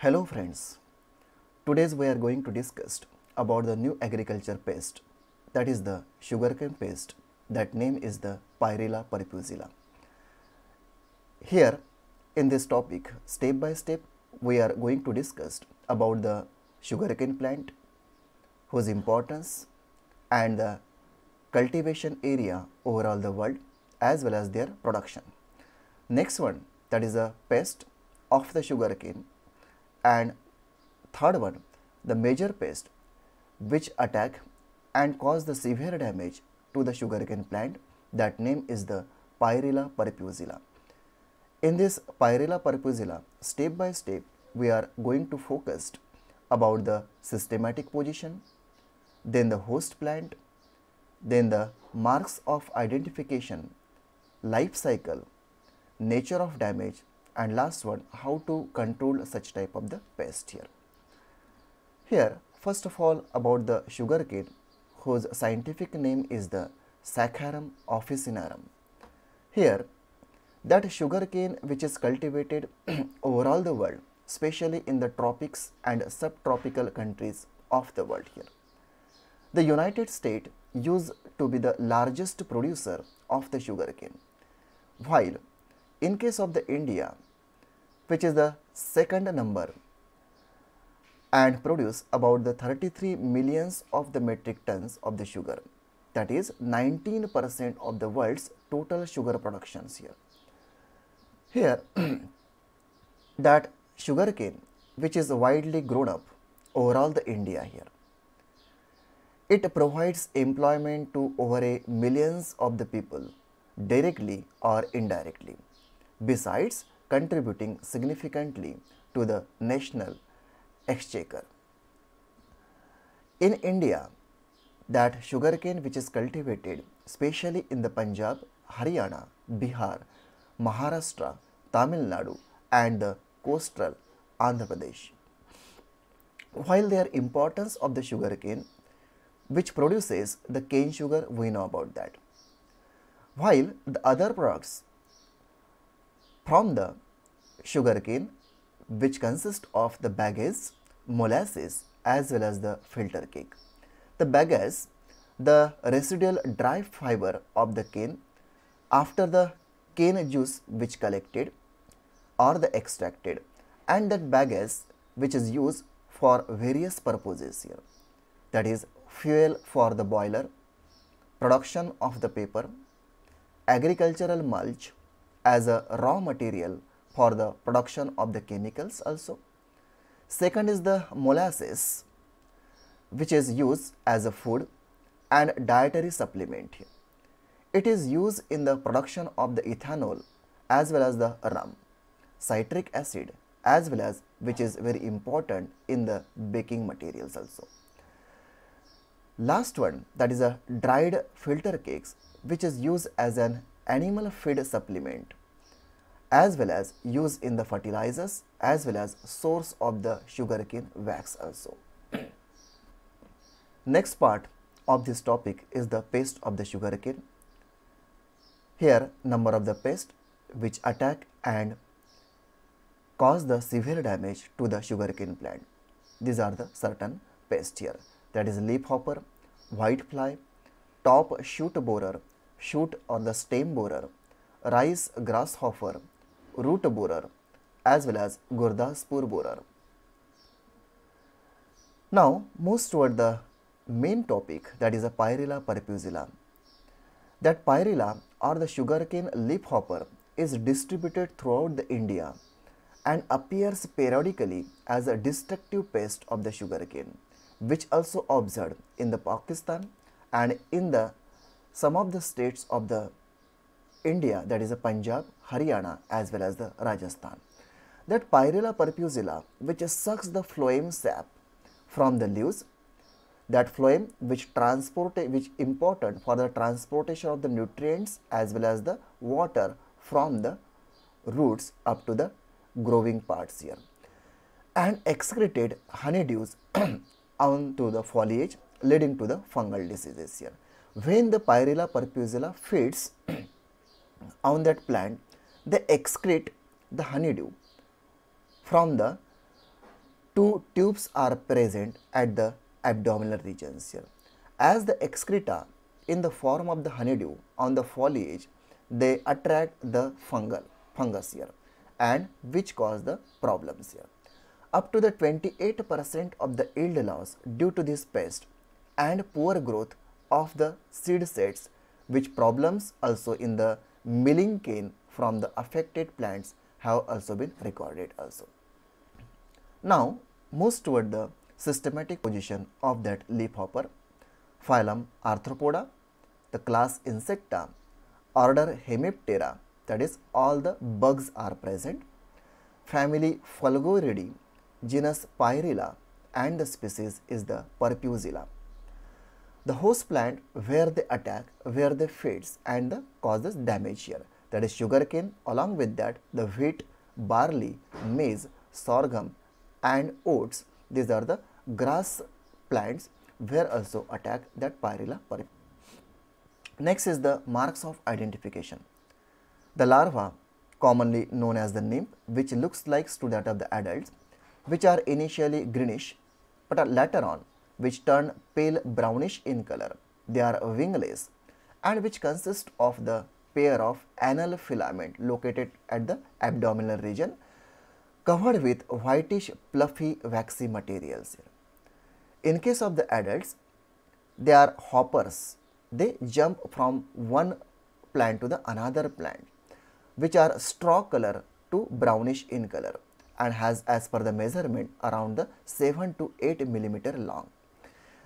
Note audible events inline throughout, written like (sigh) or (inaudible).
Hello friends, today's we are going to discuss about the new agriculture pest that is the sugarcane pest that name is the Pyrilla purpusilla. Here in this topic step by step we are going to discuss about the sugarcane plant, whose importance and the cultivation area overall the world as well as their production. Next one that is a pest of the sugarcane and third one the major pest which attack and cause the severe damage to the sugarcane plant that name is the Pyrilla purpusilla. In this Pyrilla purpusilla step by step we are going to focus about the systematic position, then the host plant, then the marks of identification, life cycle, nature of damage and last one how to control such type of the pest here. Here first of all about the sugarcane whose scientific name is the Saccharum officinarum. Here that sugarcane which is cultivated (clears throat) over all the world especially in the tropics and subtropical countries of the world here. The United States used to be the largest producer of the sugarcane while in case of the India, which is the second number and produce about the 33 millions of the metric tons of the sugar that is 19% of the world's total sugar productions here. Here (clears throat) that sugar cane which is widely grown up overall the India here. It provides employment to over a millions of the people directly or indirectly. Besides contributing significantly to the national exchequer. In India, that sugarcane which is cultivated specially in the Punjab, Haryana, Bihar, Maharashtra, Tamil Nadu and the coastal Andhra Pradesh. While their importance of the sugarcane which produces the cane sugar we know about that. While the other products from the sugarcane which consists of the bagasse, molasses as well as the filter cake. The bagasse, the residual dry fiber of the cane after the cane juice which collected or the extracted and that bagasse which is used for various purposes here that is fuel for the boiler, production of the paper, agricultural mulch, as a raw material for the production of the chemicals also. Second is the molasses which is used as a food and dietary supplement. It is used in the production of the ethanol as well as the rum, citric acid as well as which is very important in the baking materials also. Last one that is a dried filter cakes which is used as an animal feed supplement as well as use in the fertilizers as well as source of the sugarcane wax also. (clears throat) Next part of this topic is the pest of the sugarcane. Here number of the pest which attack and cause the severe damage to the sugarcane plant. These are the certain pests here that is leafhopper, fly, top shoot borer shoot on the stem borer, rice grasshopper, root borer, as well as spur borer. Now most toward the main topic that is a Pyrilla purpusilla. That Pyrilla or the sugarcane leafhopper is distributed throughout the India and appears periodically as a destructive pest of the sugarcane, which also observed in the Pakistan and in the some of the states of the India, that is the Punjab, Haryana as well as the Rajasthan. That Pyrilla purpusilla which sucks the phloem sap from the leaves, that phloem which transport which important for the transportation of the nutrients as well as the water from the roots up to the growing parts here and excreted honeydews (clears throat) onto the foliage leading to the fungal diseases here when the pyrella purpusilla feeds (coughs) on that plant, they excrete the honeydew from the two tubes are present at the abdominal regions here. As the excreta in the form of the honeydew on the foliage, they attract the fungal fungus here and which cause the problems here. Up to the 28% of the yield loss due to this pest and poor growth of the seed sets which problems also in the milling cane from the affected plants have also been recorded also. Now moves toward the systematic position of that leafhopper, phylum Arthropoda, the class Insecta, order Hemiptera that is all the bugs are present, family Fulgoridae, genus Pyrilla and the species is the Perpusilla the host plant where they attack, where they fades and the causes damage here. That is sugarcane along with that the wheat, barley, maize, sorghum and oats. These are the grass plants where also attack that Pyrilla Next is the marks of identification. The larva, commonly known as the nymph, which looks like to that of the adults, which are initially greenish but are later on which turn pale brownish in color. They are wingless and which consist of the pair of anal filament located at the abdominal region covered with whitish fluffy waxy materials. In case of the adults, they are hoppers. They jump from one plant to the another plant which are straw color to brownish in color and has as per the measurement around the 7 to 8 millimeter long.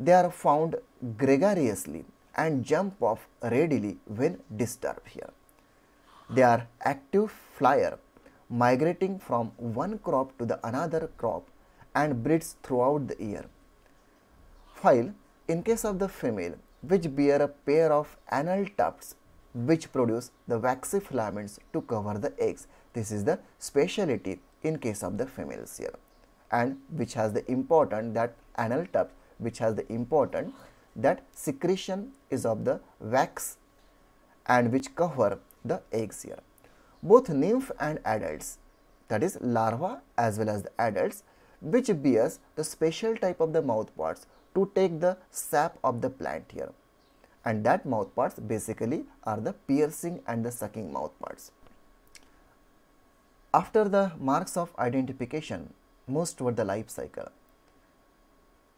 They are found gregariously and jump off readily when disturbed here. They are active flyer migrating from one crop to the another crop and breeds throughout the year. While in case of the female which bear a pair of anal tufts which produce the waxy filaments to cover the eggs. This is the speciality in case of the females here and which has the important that anal tufts which has the important that secretion is of the wax and which cover the eggs here. Both nymph and adults that is larva as well as the adults which bears the special type of the mouthparts to take the sap of the plant here and that mouthparts basically are the piercing and the sucking mouthparts. After the marks of identification, moves toward the life cycle.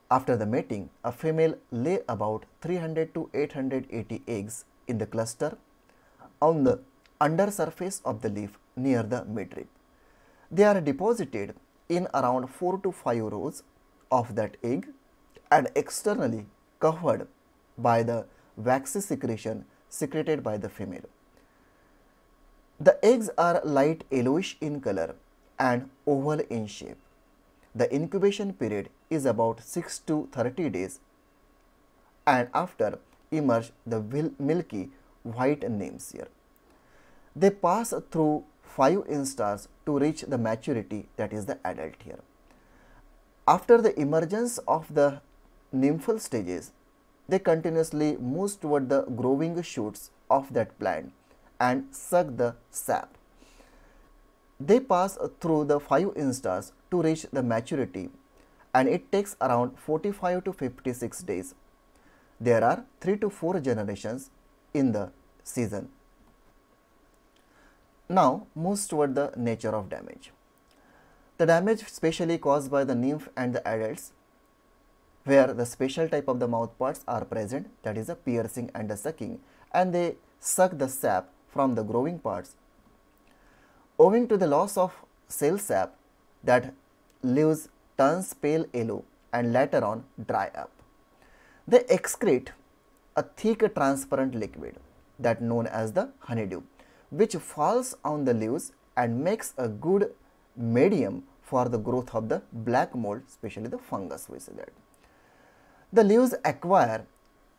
After the mating, a female lay about 300 to 880 eggs in the cluster on the under surface of the leaf near the midrib. They are deposited in around 4 to 5 rows of that egg and externally covered by the waxy secretion secreted by the female. The eggs are light yellowish in color and oval in shape. The incubation period is about 6 to 30 days and after emerge the milky white names here. They pass through 5 instars to reach the maturity that is the adult here. After the emergence of the nymphal stages, they continuously move toward the growing shoots of that plant and suck the sap. They pass through the 5 instars to reach the maturity and it takes around 45 to 56 days. There are 3 to 4 generations in the season. Now moves toward the nature of damage. The damage specially caused by the nymph and the adults where the special type of the mouthparts are present that is the piercing and the sucking and they suck the sap from the growing parts. Owing to the loss of cell sap that leaves turns pale yellow and later on dry up. They excrete a thick transparent liquid that known as the honeydew which falls on the leaves and makes a good medium for the growth of the black mold especially the fungus we say that. The leaves acquire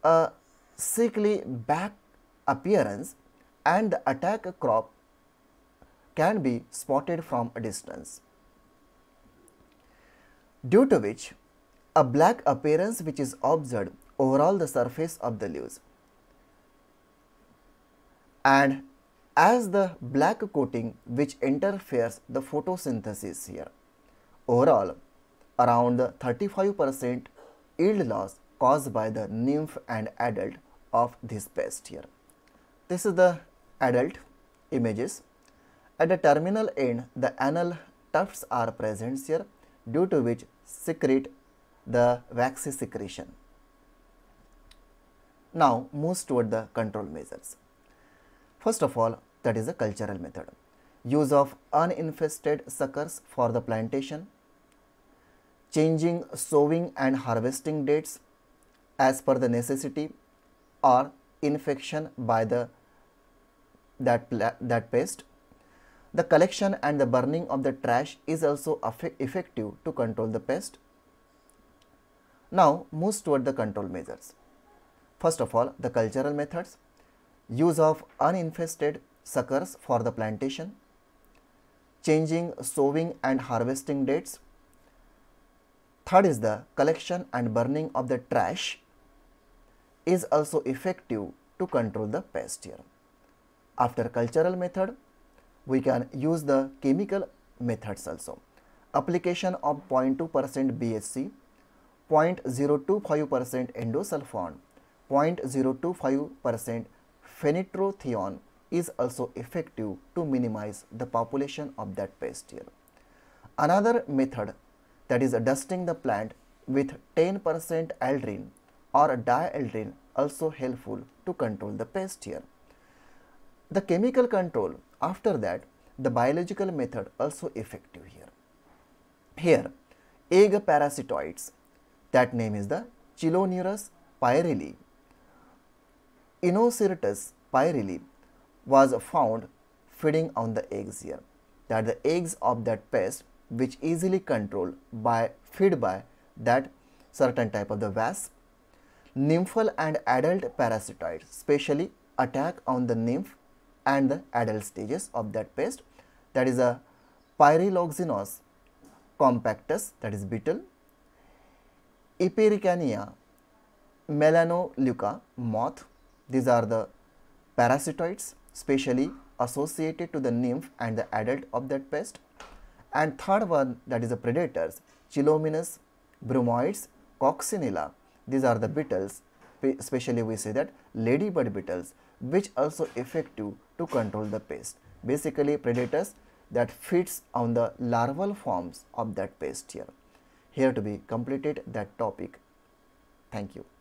a sickly back appearance and the attack crop can be spotted from a distance due to which a black appearance which is observed over all the surface of the leaves. And as the black coating which interferes the photosynthesis here. Overall, around 35% yield loss caused by the nymph and adult of this pest here. This is the adult images. At the terminal end, the anal tufts are present here due to which secrete the waxy secretion. Now moves toward the control measures. First of all, that is a cultural method. Use of uninfested suckers for the plantation, changing sowing and harvesting dates as per the necessity or infection by the that that pest the collection and the burning of the trash is also effective to control the pest. Now move toward the control measures. First of all, the cultural methods, use of uninfested suckers for the plantation, changing sowing and harvesting dates. Third is the collection and burning of the trash is also effective to control the pest here. After cultural method, we can use the chemical methods also. Application of 0.2% BHC, 0.025% endosulfan, 0.025% phenytrothione is also effective to minimize the population of that pest here. Another method that is dusting the plant with 10% aldrin or dialdrin also helpful to control the pest here. The chemical control after that, the biological method also effective here. Here, egg parasitoids, that name is the Chilonurus pyrili. Inocertus pyrili was found feeding on the eggs here, that the eggs of that pest which easily controlled by feed by that certain type of the wasp. Nymphal and adult parasitoids specially attack on the nymph and the adult stages of that pest. That is a pyriloxenos compactus that is beetle, Epericania melanoleuca moth. These are the parasitoids specially associated to the nymph and the adult of that pest. And third one that is the predators, Chilominus, Bromoids, Coccinella. These are the beetles especially we say that ladybird beetles which also effective to control the pest. Basically predators that feeds on the larval forms of that pest here. Here to be completed that topic. Thank you.